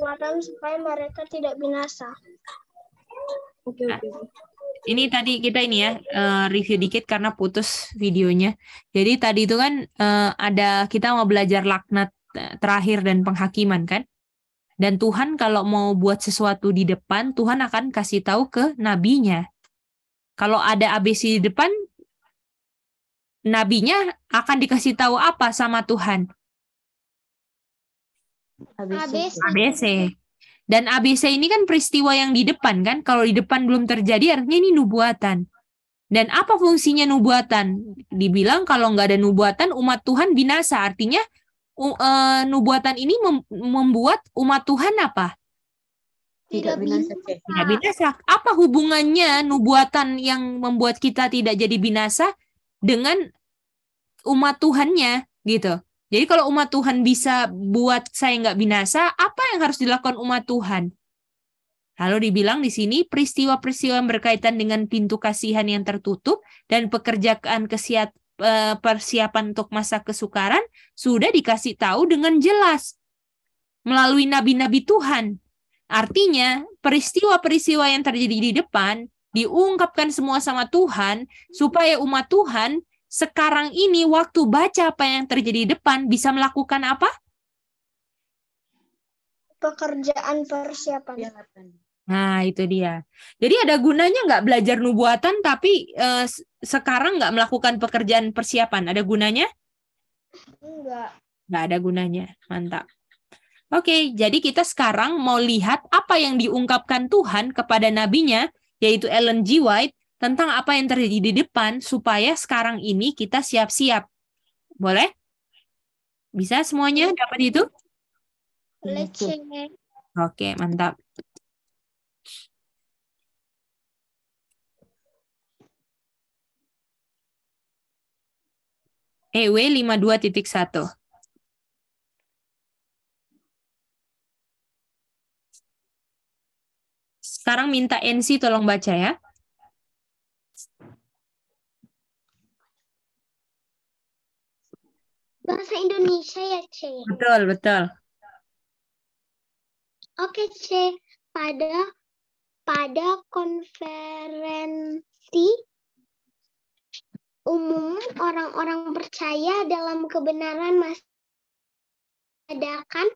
kekuatan supaya mereka tidak binasa. Oke, Ini tadi kita ini ya eh, review dikit karena putus videonya. Jadi tadi itu kan eh, ada kita mau belajar laknat eh, terakhir dan penghakiman kan. Dan Tuhan kalau mau buat sesuatu di depan, Tuhan akan kasih tahu ke nabinya. Kalau ada ABC di depan, nabinya akan dikasih tahu apa sama Tuhan. ABC. ABC. Dan ABC ini kan peristiwa yang di depan kan. Kalau di depan belum terjadi artinya ini nubuatan. Dan apa fungsinya nubuatan? Dibilang kalau nggak ada nubuatan umat Tuhan binasa. Artinya e, nubuatan ini membuat umat Tuhan apa? Tidak binasa. Tidak binasa. Apa hubungannya nubuatan yang membuat kita tidak jadi binasa dengan umat Tuhannya gitu? Jadi kalau umat Tuhan bisa buat saya nggak binasa, apa yang harus dilakukan umat Tuhan? Lalu dibilang di sini peristiwa-peristiwa yang berkaitan dengan pintu kasihan yang tertutup dan pekerjaan kesiat, eh, persiapan untuk masa kesukaran sudah dikasih tahu dengan jelas melalui nabi-nabi Tuhan. Artinya, peristiwa-peristiwa yang terjadi di depan diungkapkan semua sama Tuhan supaya umat Tuhan sekarang ini waktu baca apa yang terjadi di depan bisa melakukan apa? Pekerjaan persiapan. Nah, itu dia. Jadi ada gunanya nggak belajar nubuatan tapi eh, sekarang nggak melakukan pekerjaan persiapan? Ada gunanya? nggak Nggak ada gunanya. Mantap. Oke, jadi kita sekarang mau lihat apa yang diungkapkan Tuhan kepada nabinya, yaitu Ellen G. White, tentang apa yang terjadi di depan supaya sekarang ini kita siap-siap. Boleh? Bisa semuanya iya. dapat itu? Boleh, gitu. Oke, mantap. EW 52.1. Sekarang minta NC tolong baca ya. bahasa Indonesia ya C Betul betul. Oke C pada pada konferensi umum orang-orang percaya dalam kebenaran mas adakan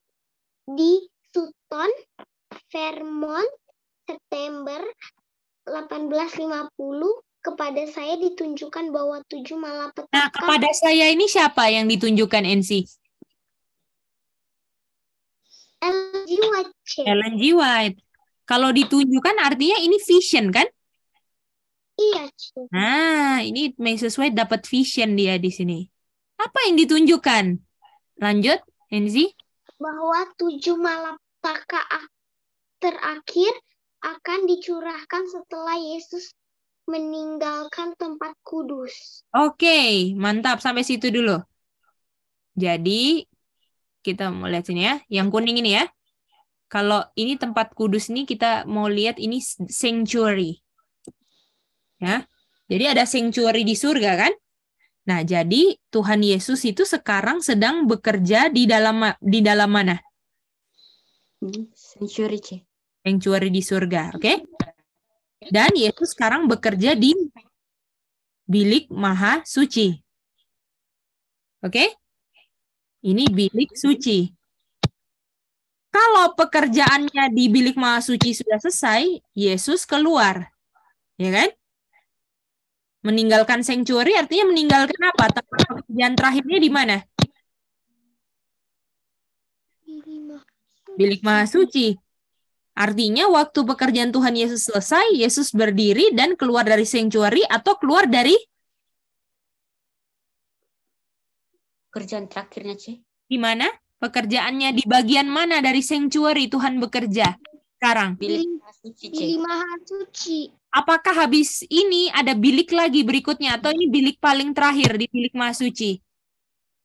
di Sutton, Vermont, September 1850 kepada saya ditunjukkan bahwa tujuh malapetaka. Nah, kepada saya ini siapa yang ditunjukkan NC? LNG White. LNG White. Kalau ditunjukkan artinya ini vision kan? Iya. Cik. Nah, ini Mrs. dapat vision dia di sini. Apa yang ditunjukkan? Lanjut, NC. Bahwa tujuh malapetaka terakhir akan dicurahkan setelah Yesus meninggalkan tempat kudus. Oke, okay, mantap. Sampai situ dulu. Jadi, kita mau lihat sini ya. Yang kuning ini ya. Kalau ini tempat kudus nih, kita mau lihat ini sanctuary. Ya. Jadi ada sanctuary di surga kan? Nah, jadi Tuhan Yesus itu sekarang sedang bekerja di dalam di dalam mana? Sanctuary. Sanctuary di surga, oke? Okay? Dan Yesus sekarang bekerja di bilik maha suci. Oke? Okay? Ini bilik suci. Kalau pekerjaannya di bilik maha suci sudah selesai, Yesus keluar. Ya kan? Meninggalkan sanctuary artinya meninggalkan apa? Tempat pekerjaan terakhirnya di mana? Bilik maha suci. Artinya waktu pekerjaan Tuhan Yesus selesai, Yesus berdiri dan keluar dari sanctuary atau keluar dari pekerjaan terakhirnya, sih. Di mana? Pekerjaannya di bagian mana dari sanctuary Tuhan bekerja? Sekarang. Bilik suci, maha suci. Apakah habis ini ada bilik lagi berikutnya atau ini bilik paling terakhir di bilik maha suci?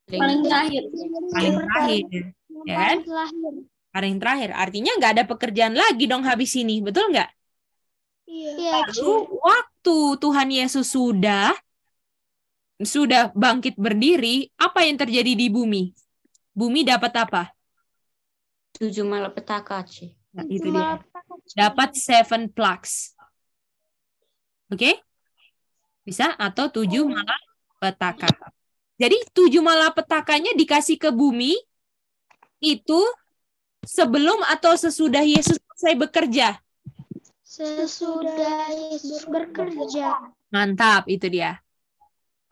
Paling terakhir. Paling terakhir. Ya. Paling kan? terakhir ada yang terakhir. Artinya nggak ada pekerjaan lagi dong habis ini, betul nggak? Iya. iya. Lalu waktu Tuhan Yesus sudah sudah bangkit berdiri, apa yang terjadi di bumi? Bumi dapat apa? Tujuh malapetaka, Ci. Nah, itu dia. Dapat seven plaques. Oke? Okay? Bisa? Atau tujuh oh. malapetaka. Jadi tujuh petakanya dikasih ke bumi, itu sebelum atau sesudah Yesus selesai bekerja? Sesudah Yesus bekerja. Mantap, itu dia.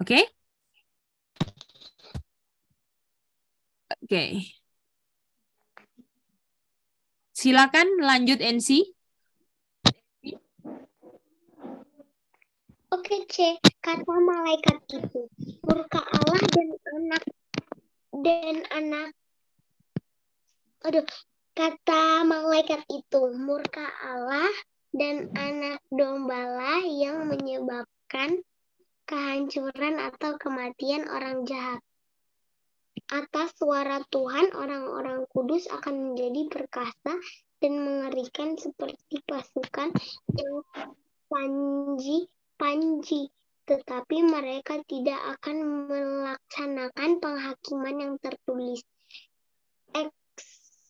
Oke? Okay? Oke. Okay. Silakan lanjut NC. Oke C, kata malaikat itu murka Allah dan anak dan anak aduh kata malaikat itu murka Allah dan anak dombalah yang menyebabkan kehancuran atau kematian orang jahat. Atas suara Tuhan, orang-orang kudus akan menjadi perkasa dan mengerikan seperti pasukan yang panji-panji tetapi mereka tidak akan melaksanakan penghakiman yang tertulis. Eh,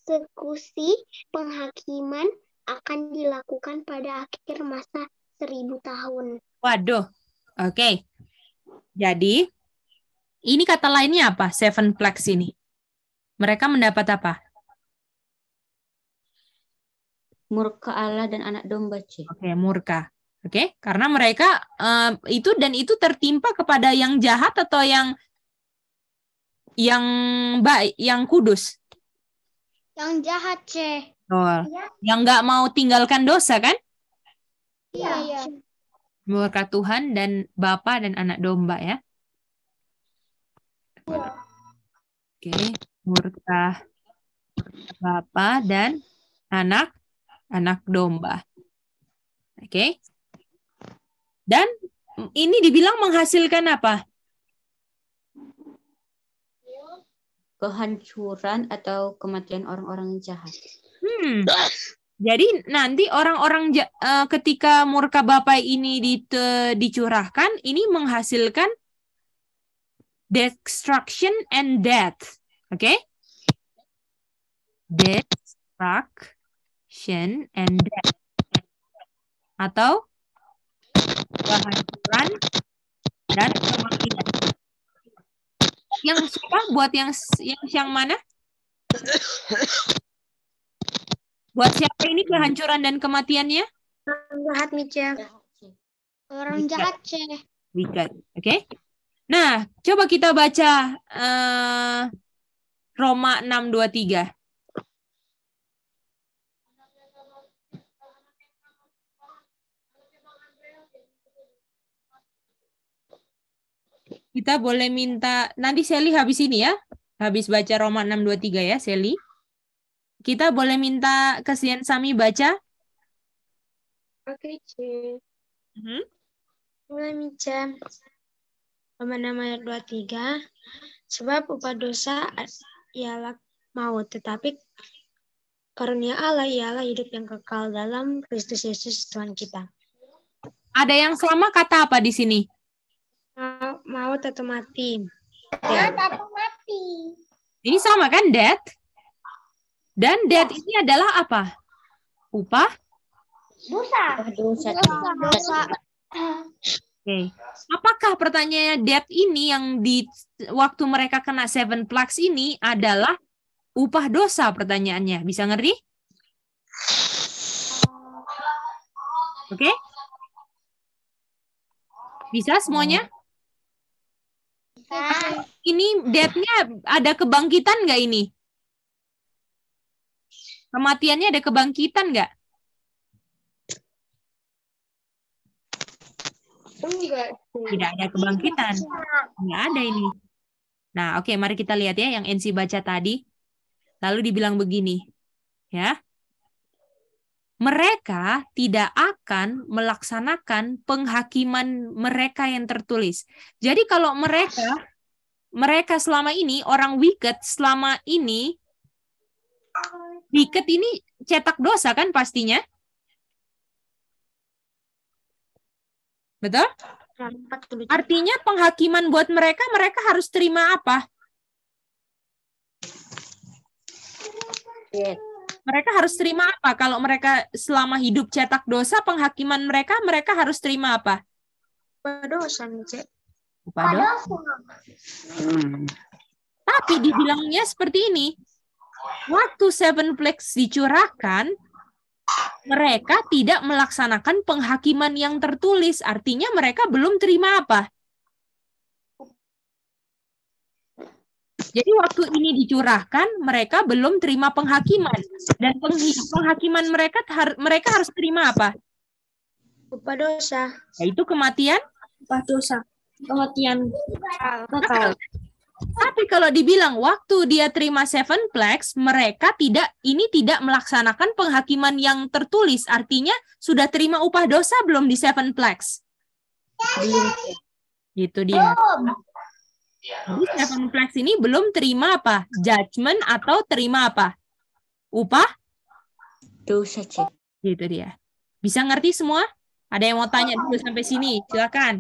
eksekusi penghakiman akan dilakukan pada akhir masa seribu tahun. Waduh, oke. Okay. Jadi, ini kata lainnya apa? Seven plagues ini. Mereka mendapat apa? Murka Allah dan anak domba, C. Oke, okay, murka. Oke, okay? karena mereka uh, itu dan itu tertimpa kepada yang jahat atau yang yang baik, yang kudus. Yang jahat, C. Betul. Iya. Yang nggak mau tinggalkan dosa, kan? Iya. iya. Berkat Tuhan dan Bapa dan anak domba, ya. ya. Oke, murka Bapa dan anak anak domba. Oke. Dan ini dibilang menghasilkan apa? kehancuran atau kematian orang-orang jahat. Hmm. Jadi nanti orang-orang uh, ketika murka Bapak ini dite, dicurahkan, ini menghasilkan destruction and death. Oke? Okay? Destruction and death. Atau kehancuran dan yang siapa buat yang yang yang mana buat siapa ini kehancuran dan kematiannya orang jahat Mica orang jahat C Wicked oke okay? nah coba kita baca uh, Roma 623 Kita boleh minta, nanti Sally habis ini ya, habis baca Roma 623 ya, Sally. Kita boleh minta kesian Sami baca? Oke, okay, C. -hmm. Boleh minta Roma 623 23. Sebab upah dosa ialah maut, tetapi karunia Allah ialah hidup yang kekal dalam Kristus Yesus Tuhan kita. Ada yang sama kata apa di sini? Ah, mau atau mati. Mau atau mati. Ini sama kan, death? Dan death ini adalah apa? Upah? Dosa. Dosa. Dosa. Oke. Okay. Apakah pertanyaannya death ini yang di waktu mereka kena seven plagues ini adalah upah dosa pertanyaannya? Bisa ngerti? Oke? Okay? Bisa semuanya? Ini deathnya ada kebangkitan nggak ini? Kematiannya ada kebangkitan nggak? Tidak ada kebangkitan. Nggak ada ini. Nah, oke, okay, mari kita lihat ya yang NC baca tadi. Lalu dibilang begini, ya mereka tidak akan melaksanakan penghakiman mereka yang tertulis. Jadi kalau mereka mereka selama ini orang wicked selama ini wicked ini cetak dosa kan pastinya? Betul? Artinya penghakiman buat mereka mereka harus terima apa? Iya mereka harus terima apa? Kalau mereka selama hidup cetak dosa, penghakiman mereka, mereka harus terima apa? Dosa, Cek. Hmm. Tapi dibilangnya seperti ini. Waktu seven plagues dicurahkan, mereka tidak melaksanakan penghakiman yang tertulis. Artinya mereka belum terima apa? Jadi waktu ini dicurahkan, mereka belum terima penghakiman dan penghakiman mereka mereka harus terima apa? Upah dosa. Yaitu kematian? Upah dosa. Kematian total. Tapi kalau dibilang waktu dia terima seven plex, mereka tidak ini tidak melaksanakan penghakiman yang tertulis. Artinya sudah terima upah dosa belum di seven plex? Gitu dia. Ya, Seven Flags sini ini belum terima apa? Judgment atau terima apa? Upah? Dosa, cek Gitu dia. Bisa ngerti semua? Ada yang mau tanya dulu sampai sini? Silakan.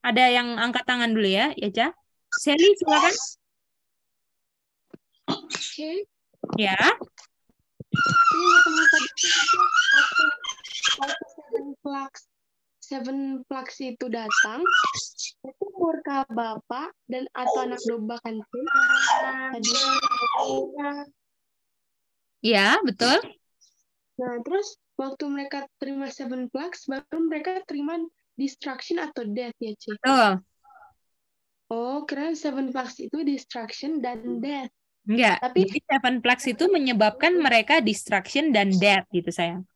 Ada yang angkat tangan dulu ya, ya, cek Sally, silakan. oke Ya. Ini Seven Plugs itu datang, itu murka bapak dan atau anak domba kan tadi. Ya, betul. Nah, terus waktu mereka terima Seven Plugs, baru mereka terima Destruction atau Death ya, Cik? Betul. Oh, keren Seven Plugs itu Destruction dan Death. Enggak, tapi Seven Plugs itu menyebabkan mereka Destruction dan Death gitu, sayang.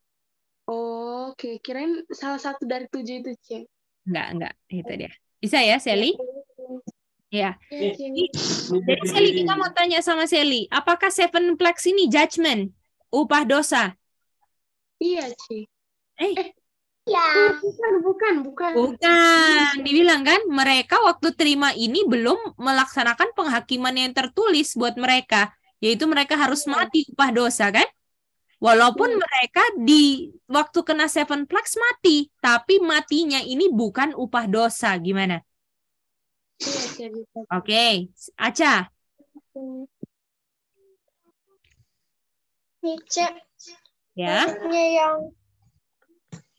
Oke, okay. kirain salah satu dari tujuh itu, C. Enggak, enggak. Itu dia. Bisa ya, Sally? Ya. Yeah. Iya, jadi, jadi Sally, kita mau tanya sama Sally. Apakah seven plex ini judgment? Upah dosa? Iya, C. Eh, eh. Ya. Bukan, bukan, bukan. Bukan. Dibilang kan, mereka waktu terima ini belum melaksanakan penghakiman yang tertulis buat mereka. Yaitu mereka harus iya. mati upah dosa, kan? Walaupun hmm. mereka di waktu kena seven plex mati, tapi matinya ini bukan upah dosa. Gimana? Iya, Oke, okay. Aca. Nice. Ya. Maksudnya yang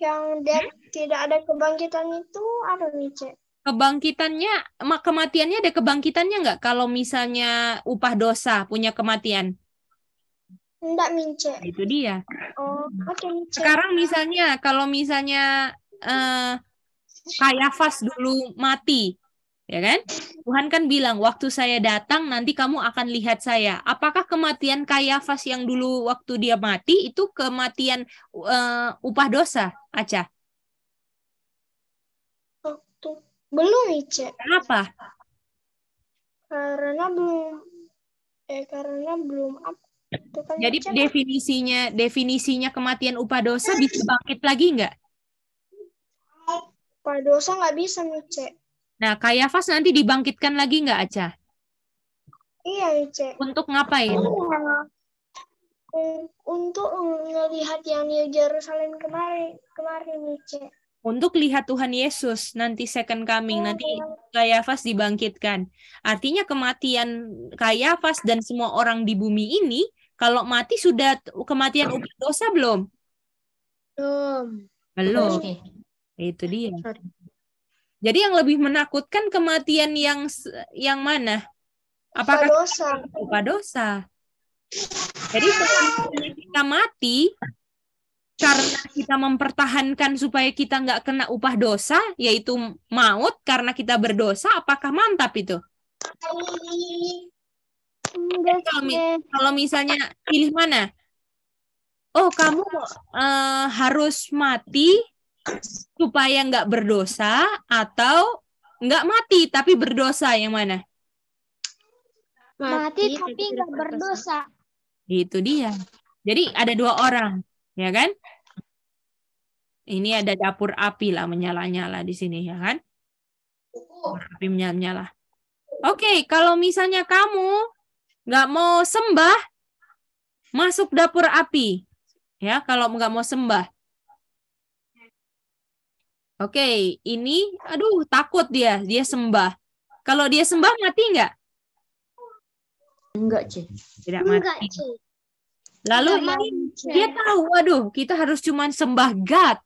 yang dia hmm? tidak ada kebangkitan itu apa Nice? Kebangkitannya, kematiannya ada kebangkitannya nggak? Kalau misalnya upah dosa punya kematian? Enggak, Mince. Itu dia. Oh, oke, okay, Sekarang misalnya, kalau misalnya eh, Kayafas dulu mati, ya kan? Tuhan kan bilang, waktu saya datang nanti kamu akan lihat saya. Apakah kematian Kayafas yang dulu waktu dia mati itu kematian uh, upah dosa, Aca? Waktu belum, Ice. Kenapa? Karena belum eh karena belum apa Kan Jadi macam definisinya definisinya kematian upah dosa bisa bangkit lagi nggak? Upah dosa nggak bisa, Mice. Nah, Fas nanti dibangkitkan lagi nggak, Aca? Iya, Mice. Ya, untuk ngapain? Iya. Untuk melihat yang di Yerusalem kemarin, kemarin, Mice. Untuk lihat Tuhan Yesus nanti second coming, nanti iya. Kayafas dibangkitkan. Artinya kematian Kayafas dan semua orang di bumi ini kalau mati sudah kematian upah dosa belum? Belum. Belum. Itu dia. Jadi yang lebih menakutkan kematian yang yang mana? Apakah upah dosa? Upah dosa. Jadi kita mati karena kita mempertahankan supaya kita nggak kena upah dosa, yaitu maut karena kita berdosa, apakah mantap itu? Enggak kalau, kalau misalnya pilih mana? Oh, kamu uh, harus mati supaya nggak berdosa atau nggak mati tapi berdosa yang mana? Mati, tapi nggak berdosa. Itu dia. Jadi ada dua orang, ya kan? Ini ada dapur api lah menyala-nyala di sini, ya kan? api menyala-nyala. Oke, okay, kalau misalnya kamu nggak mau sembah, masuk dapur api. Ya, kalau nggak mau sembah. Oke, ini, aduh, takut dia, dia sembah. Kalau dia sembah mati nggak? Enggak, Ce. Tidak mati. Enggak, Lalu Enggak, ini, dia tahu, waduh, kita harus cuman sembah God.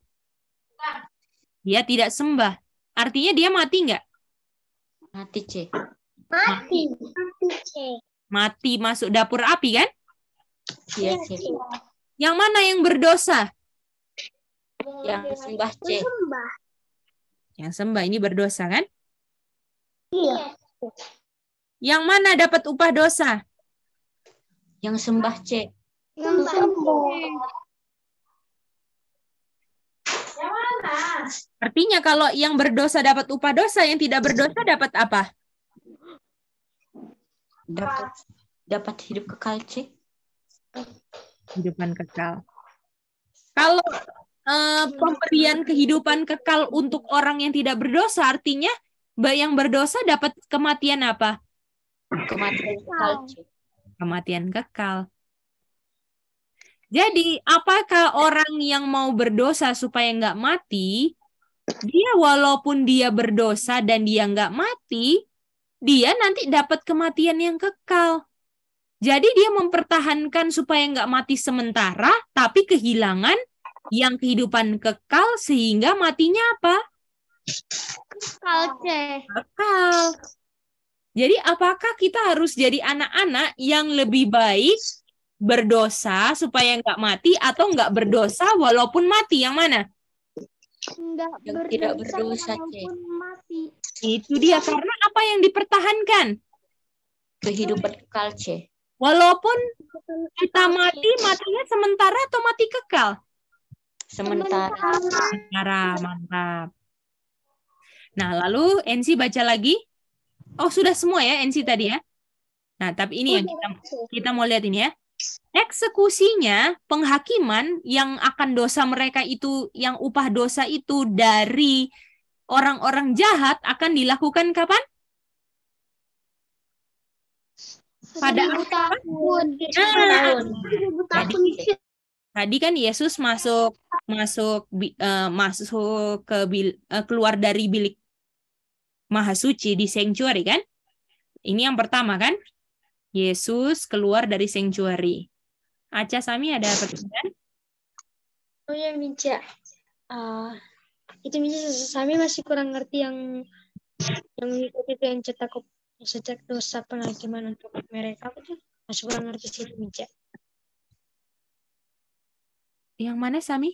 Dia tidak sembah. Artinya dia mati nggak? Mati, C. Mati. Mati, C mati masuk dapur api kan? Iya, iya C. Iya. Yang mana yang berdosa? Yang sembah C. Yang sembah ini berdosa kan? Iya. iya. Yang mana dapat upah dosa? Yang sembah C. Yang sembah. Artinya kalau yang berdosa dapat upah dosa, yang tidak berdosa dapat apa? dapat dapat hidup kekal C? kehidupan kekal kalau eh, pemberian kehidupan kekal untuk orang yang tidak berdosa artinya yang berdosa dapat kematian apa kematian kekal C. kematian kekal jadi apakah orang yang mau berdosa supaya nggak mati dia walaupun dia berdosa dan dia nggak mati dia nanti dapat kematian yang kekal. Jadi dia mempertahankan supaya nggak mati sementara, tapi kehilangan yang kehidupan kekal sehingga matinya apa? Kekal, Kekal. Jadi apakah kita harus jadi anak-anak yang lebih baik berdosa supaya nggak mati atau nggak berdosa walaupun mati? Yang mana? Enggak yang berdosa, tidak berdosa, C mati. Itu dia karena apa yang dipertahankan? Kehidupan kekal c Walaupun kita mati, matinya sementara atau mati kekal? Sementara. Sementara, mantap. Nah, lalu NC baca lagi. Oh, sudah semua ya NC tadi ya? Nah, tapi ini yang kita, kita mau lihat ini ya eksekusinya penghakiman yang akan dosa mereka itu yang upah dosa itu dari orang-orang jahat akan dilakukan kapan? Pada akhir tahun. Ah, tadi, kan Yesus masuk masuk uh, masuk ke bil, uh, keluar dari bilik mahasuci di sanctuary kan? Ini yang pertama kan? Yesus keluar dari sanctuary. Aca Sami ada pertanyaan? Oh ya, Minca. Uh, ah, itu misalnya Sami masih kurang ngerti yang yang ikut itu yang cetak sejak dosa penghakiman untuk mereka itu masih kurang ngerti sih Mija. Yang mana Sami?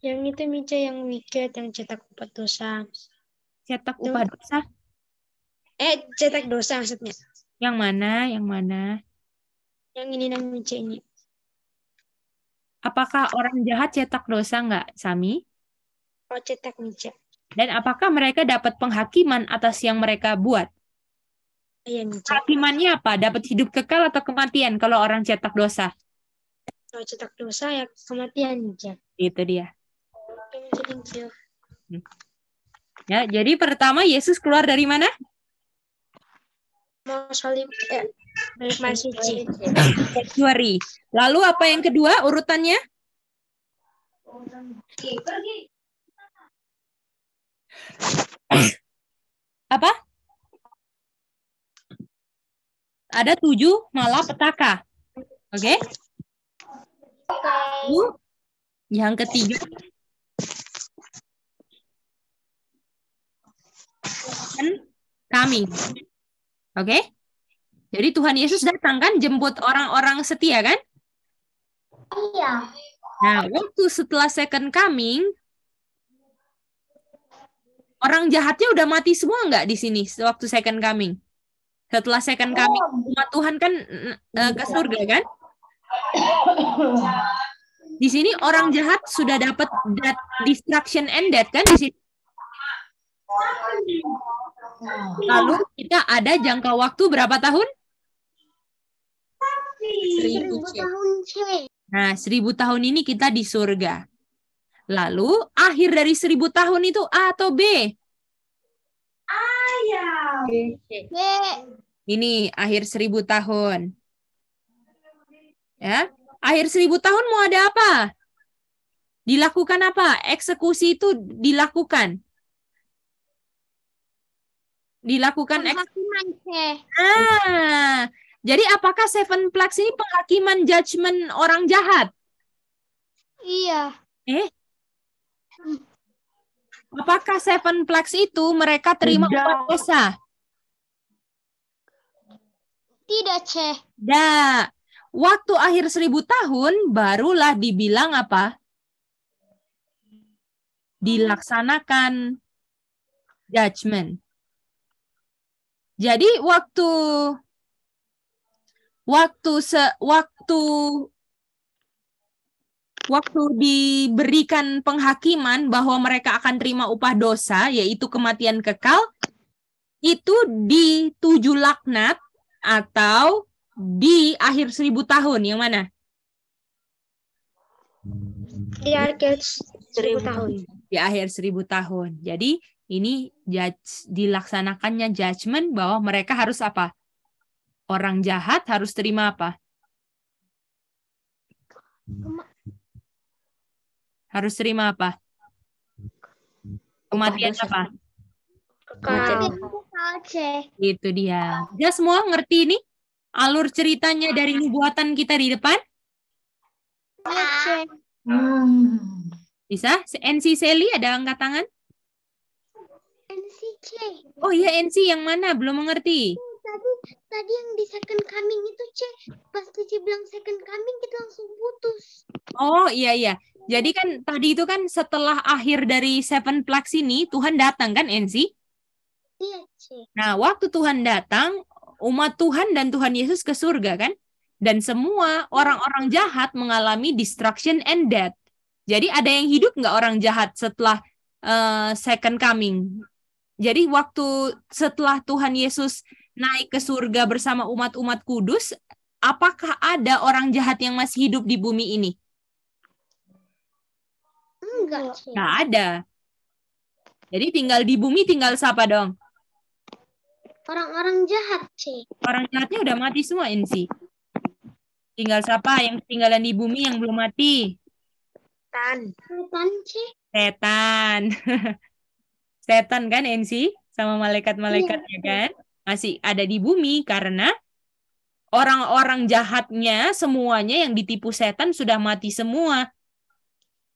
Yang itu Mija yang wicked yang cetak upah dosa. Cetak upah dosa? Eh cetak dosa maksudnya. Yang mana? Yang mana? Yang ini namanya ini. Apakah orang jahat cetak dosa nggak, Sami? Dan apakah mereka dapat penghakiman atas yang mereka buat? Iya Hakimannya apa? Dapat hidup kekal atau kematian kalau orang cetak dosa? Kalau cetak dosa ya kematian Itu dia. Hmm. Ya, jadi pertama Yesus keluar dari mana? Ya, Lalu apa yang kedua urutannya? Apa? Ada tujuh malapetaka. Oke? Okay? Okay. Yang ketiga. Kami. Oke? Okay? Jadi Tuhan Yesus datang kan jemput orang-orang setia kan? Iya. Nah, waktu setelah second coming, orang jahatnya udah mati semua nggak di sini waktu second coming? Setelah second coming oh. umat Tuhan kan uh, ke surga kan? Di sini orang jahat sudah dapat that destruction ended kan di sini. Lalu kita ada jangka waktu berapa tahun? Seribu tahun. Nah, seribu tahun ini kita di surga. Lalu akhir dari seribu tahun itu A atau B? A ya. B. Ini akhir seribu tahun. Ya, akhir seribu tahun mau ada apa? Dilakukan apa? Eksekusi itu dilakukan. Dilakukan penghakiman. Ah, jadi apakah seven plagues ini penghakiman judgment orang jahat? Iya. Eh, Apakah seven plex itu mereka terima Tidak. upah desa? Tidak, Ceh. Tidak. Waktu akhir seribu tahun barulah dibilang apa? Dilaksanakan judgment. Jadi waktu waktu se, waktu waktu diberikan penghakiman bahwa mereka akan terima upah dosa yaitu kematian kekal itu di tujuh laknat atau di akhir seribu tahun yang mana? Di akhir seribu tahun. Di akhir seribu tahun. Jadi ini judge, dilaksanakannya judgement bahwa mereka harus apa? Orang jahat harus terima apa? Kema harus terima apa? Kematian apa? Kekal. Itu dia. Ya semua ngerti ini? Alur ceritanya dari nubuatan kita di depan? Hmm. Bisa? NC Sally ada angkat tangan? NC Oh iya NC yang mana? Belum mengerti tadi yang di second coming itu C pas Cici bilang second coming kita langsung putus oh iya iya jadi kan tadi itu kan setelah akhir dari seven plagues ini Tuhan datang kan Enzi iya C nah waktu Tuhan datang umat Tuhan dan Tuhan Yesus ke surga kan dan semua orang-orang jahat mengalami destruction and death. Jadi ada yang hidup nggak orang jahat setelah uh, second coming? Jadi waktu setelah Tuhan Yesus naik ke surga bersama umat-umat kudus, apakah ada orang jahat yang masih hidup di bumi ini? Enggak. Enggak ada. Jadi tinggal di bumi tinggal siapa dong? Orang-orang jahat sih. Orang jahatnya udah mati semua Insi. Tinggal siapa yang ketinggalan di bumi yang belum mati? Setan. Setan sih. Setan. Setan kan Ensi sama malaikat-malaikatnya ya kan? masih ada di bumi karena orang-orang jahatnya semuanya yang ditipu setan sudah mati semua.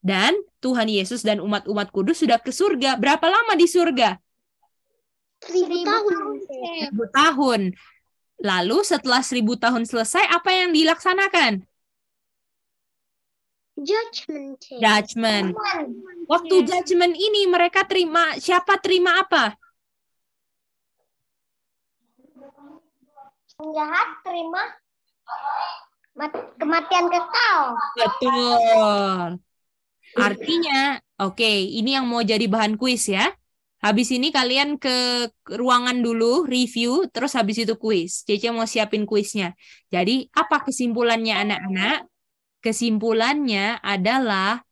Dan Tuhan Yesus dan umat-umat kudus sudah ke surga. Berapa lama di surga? Seribu tahun. Seribu tahun. Lalu setelah seribu tahun selesai, apa yang dilaksanakan? Judgment. Judgment. Waktu judgment ini mereka terima, siapa terima apa? penjahat terima kematian kekal. Betul. Artinya, oke, okay, ini yang mau jadi bahan kuis ya. Habis ini kalian ke ruangan dulu, review, terus habis itu kuis. Cece mau siapin kuisnya. Jadi, apa kesimpulannya anak-anak? Kesimpulannya adalah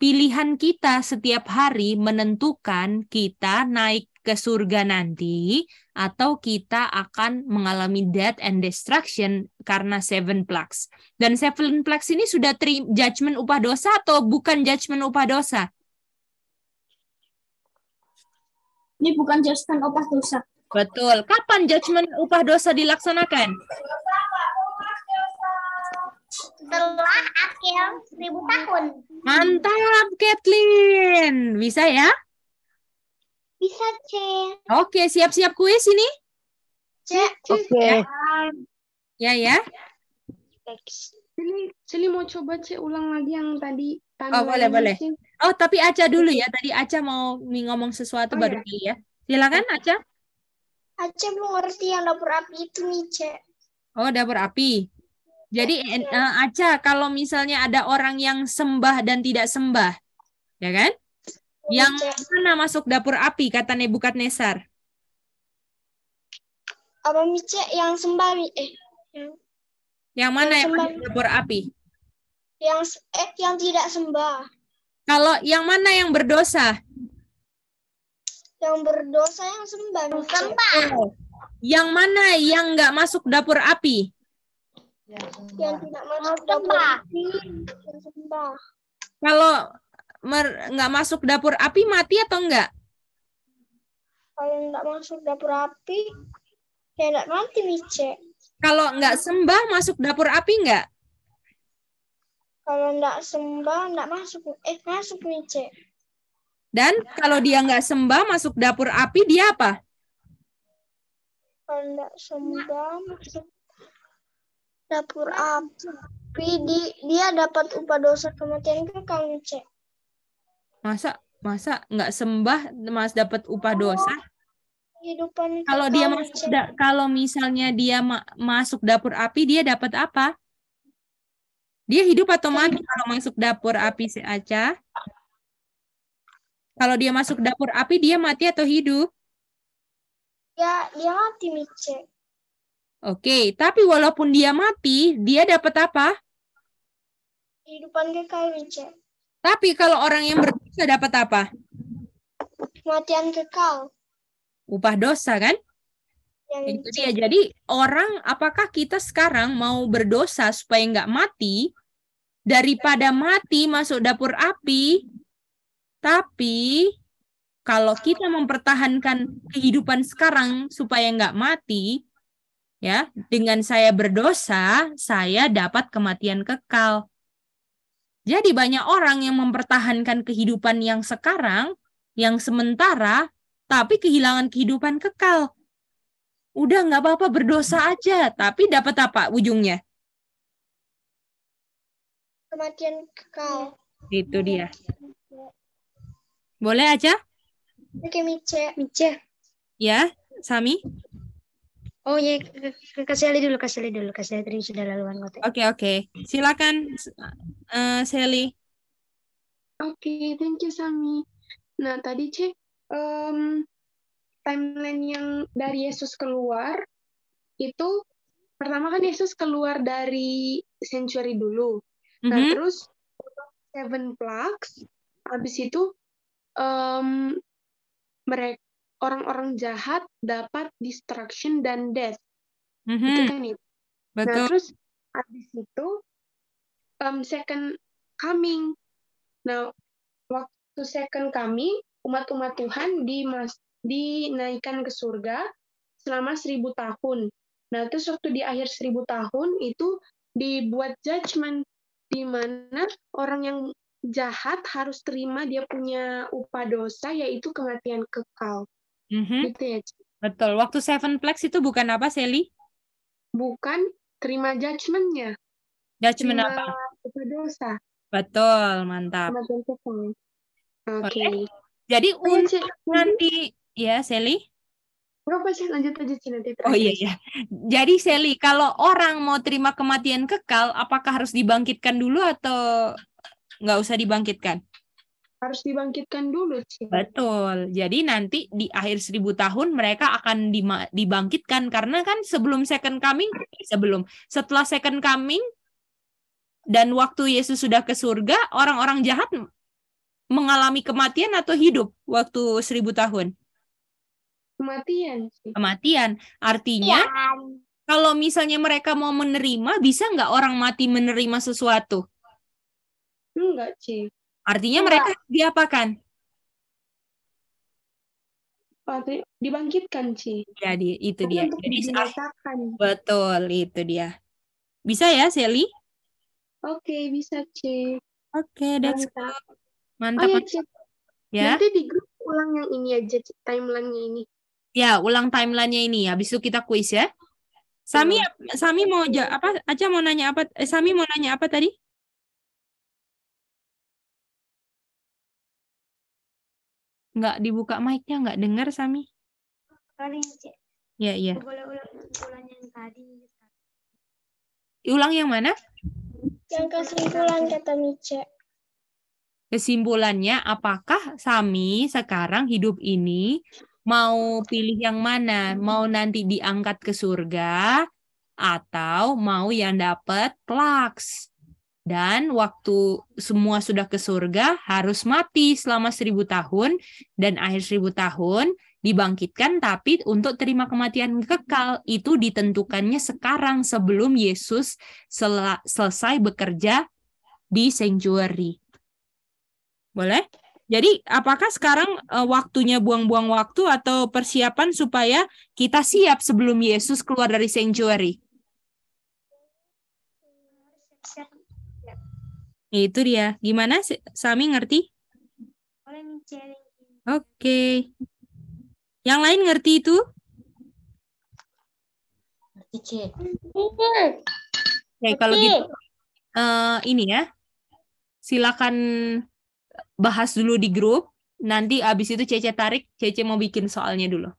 pilihan kita setiap hari menentukan kita naik ke surga nanti atau kita akan mengalami death and destruction karena seven plagues. Dan seven plagues ini sudah tri judgment upah dosa atau bukan judgment upah dosa? Ini bukan judgment upah dosa. Betul. Kapan judgment upah dosa dilaksanakan? Setelah akhir seribu tahun. Mantap, Kathleen. Bisa ya? Bisa, C. Oke, siap-siap kuis ini? C. Oke. Ya, ya. ya. Sini, sini mau coba C ulang lagi yang tadi. Oh, boleh, boleh. Oh, tapi Aca dulu ya. Tadi Aca mau ngomong sesuatu oh, baru ya. ya. Silakan, Aca. Aca mau ngerti yang dapur api itu nih, C. Oh, dapur api. Jadi eh, Aca, kalau misalnya ada orang yang sembah dan tidak sembah, ya kan? yang mana masuk dapur api kata Nebukadnesar Apa Mice yang sembari eh yang, yang mana yang, yang masuk dapur api? Yang eh yang tidak sembah. Kalau yang mana yang berdosa? Yang berdosa yang sembah. Sembah. Oh. Yang mana yang nggak masuk dapur api? Yang tidak masuk dapur api. Yang sembah. Kalau nggak masuk dapur api mati atau enggak? Kalau nggak masuk dapur api, ya nggak mati Mice. Kalau nggak sembah masuk dapur api enggak Kalau nggak sembah nggak masuk, eh masuk Mice. Dan kalau dia nggak sembah masuk dapur api dia apa? Kalau nggak sembah masuk dapur api di, dia dapat upah dosa kematian kamu cek masa masa nggak sembah mas dapat upah oh, dosa kehidupan kalau dia masuk da- kalau misalnya dia ma masuk dapur api dia dapat apa dia hidup atau mati kalau masuk dapur api si Aca kalau dia masuk dapur api dia mati atau hidup ya dia mati Mice oke tapi walaupun dia mati dia dapat apa kehidupan kekal Mice tapi kalau orang yang berdosa dapat apa? Kematian kekal. Upah dosa kan? Yang itu dia. Jadi orang apakah kita sekarang mau berdosa supaya nggak mati daripada mati masuk dapur api? Tapi kalau kita mempertahankan kehidupan sekarang supaya nggak mati, ya dengan saya berdosa, saya dapat kematian kekal. Jadi banyak orang yang mempertahankan kehidupan yang sekarang, yang sementara, tapi kehilangan kehidupan kekal. Udah nggak apa-apa berdosa aja, tapi dapat apa ujungnya? Kematian kekal. Itu dia. Boleh aja? Oke, Mice. Mice. Ya, Sami? Oh iya, kasih Ali dulu, kasih Ali dulu, kasih Ali tadi sudah laluan Oke oke, okay, okay. silakan uh, Sally. Oke, okay, thank you Sami. Nah tadi cek um, timeline yang dari Yesus keluar itu pertama kan Yesus keluar dari sanctuary dulu. Nah mm -hmm. terus seven plagues, habis itu um, mereka orang-orang jahat dapat destruction dan death. Mm -hmm. Itu mm-hmm. kan itu. Nah, Betul. Nah, terus habis itu um, second coming. Nah, waktu second coming, umat-umat Tuhan di dinaikkan ke surga selama seribu tahun. Nah, terus waktu di akhir seribu tahun itu dibuat judgment di mana orang yang jahat harus terima dia punya upah dosa yaitu kematian kekal. Mm-hmm. Gitu ya. Betul. Waktu Seven Plex itu bukan apa, Sally? Bukan terima judgment-nya. Judgment apa? Terima dosa. Betul, mantap. Oke. Okay. okay. Jadi untuk nanti ya, Sally? Berapa sih lanjut aja sih nanti Oh iya iya. Jadi Sally, kalau orang mau terima kematian kekal, apakah harus dibangkitkan dulu atau nggak usah dibangkitkan? harus dibangkitkan dulu sih. Betul. Jadi nanti di akhir seribu tahun mereka akan dibangkitkan karena kan sebelum second coming sebelum setelah second coming dan waktu Yesus sudah ke surga orang-orang jahat mengalami kematian atau hidup waktu seribu tahun. Kematian. Kematian. Artinya ya. kalau misalnya mereka mau menerima bisa nggak orang mati menerima sesuatu? Enggak sih. Artinya iya. mereka diapakan? dibangkitkan sih. Ya, di, itu dia. Jadi, Betul, itu dia. Bisa ya, Sally? Oke, okay, bisa, C. Oke, okay, that's mantap. Cool. Mantap. Oh, ya, ya. Nanti di grup ulang yang ini aja, timeline-nya ini. Ya, ulang timeline-nya ini. Ya. Habis itu kita kuis ya. Sami, iya. Sami mau apa? Aja mau nanya apa? Eh, Sami mau nanya apa tadi? nggak dibuka mic-nya, nggak dengar Sami? Kali Cek. Iya, iya. ulang yang Ulang yang mana? Yang kesimpulan kata Mice. Kesimpulannya, apakah Sami sekarang hidup ini mau pilih yang mana? Mau nanti diangkat ke surga atau mau yang dapat plaks? dan waktu semua sudah ke surga harus mati selama seribu tahun dan akhir seribu tahun dibangkitkan tapi untuk terima kematian kekal itu ditentukannya sekarang sebelum Yesus sel selesai bekerja di sanctuary. Boleh? Jadi apakah sekarang uh, waktunya buang-buang waktu atau persiapan supaya kita siap sebelum Yesus keluar dari sanctuary? Ya, itu dia. Gimana Sami ngerti? Oke. Okay. Yang lain ngerti itu? Ngerti, C. Ya, kalau gitu uh, ini ya. Silakan eh, bahas dulu di grup. Nanti abis itu Cece tarik, Cece mau bikin soalnya dulu.